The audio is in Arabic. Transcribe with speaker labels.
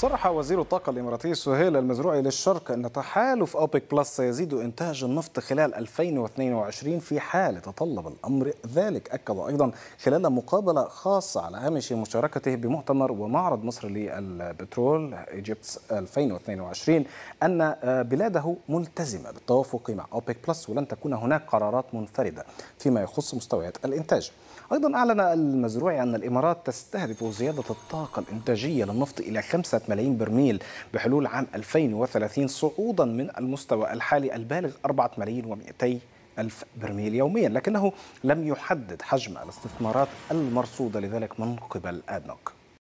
Speaker 1: صرح وزير الطاقة الإماراتي سهيل المزروعي للشرق أن تحالف أوبك بلس سيزيد إنتاج النفط خلال 2022 في حال تطلب الأمر ذلك أكد أيضا خلال مقابلة خاصة على هامش مشاركته بمؤتمر ومعرض مصر للبترول إيجيبتس 2022 أن بلاده ملتزمة بالتوافق مع أوبك بلس ولن تكون هناك قرارات منفردة فيما يخص مستويات الإنتاج أيضا أعلن المزروعي أن الإمارات تستهدف زيادة الطاقة الإنتاجية للنفط إلى 5 ملايين برميل بحلول عام 2030 صعودا من المستوى الحالي البالغ 4 ملايين و200 ألف برميل يوميا لكنه لم يحدد حجم الاستثمارات المرصودة لذلك من قبل آدنوك